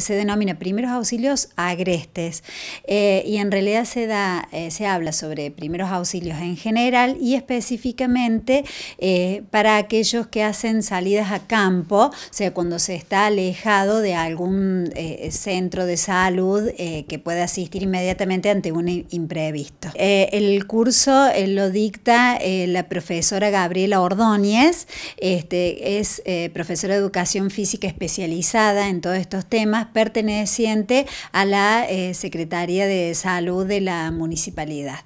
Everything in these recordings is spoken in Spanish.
se denomina primeros auxilios agrestes eh, y en realidad se, da, eh, se habla sobre primeros auxilios en general y específicamente eh, para aquellos que hacen salidas a campo, o sea, cuando se está alejado de algún centro de salud que pueda asistir inmediatamente ante un imprevisto. el curso lo dicta la profesora Gabriela Ordóñez, este, es profesora de educación física especializada en todos estos temas perteneciente a la eh, Secretaría de Salud de la Municipalidad.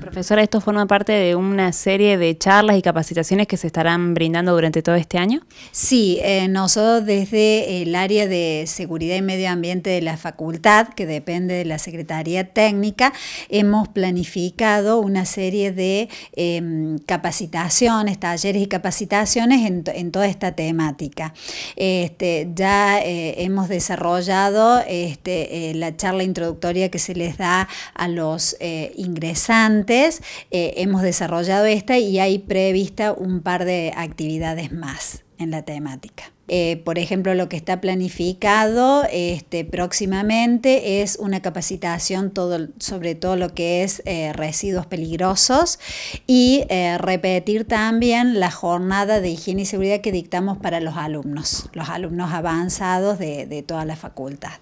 Profesora, ¿esto forma parte de una serie de charlas y capacitaciones que se estarán brindando durante todo este año? Sí, eh, nosotros desde el área de seguridad y medio ambiente de la facultad, que depende de la Secretaría Técnica, hemos planificado una serie de em, capacitaciones, talleres y capacitaciones en, toda esta temática. Este, ya eh, hemos desarrollado este, eh, la charla introductoria que se les da a los ingresantes antes, eh, hemos desarrollado esta y hay prevista un par de actividades más en la temática. Eh, por ejemplo, lo que está planificado este, próximamente es una capacitación sobre todo lo que es eh, residuos peligrosos y repetir también la jornada de higiene y seguridad que dictamos para los alumnos, los alumnos avanzados de toda la facultad.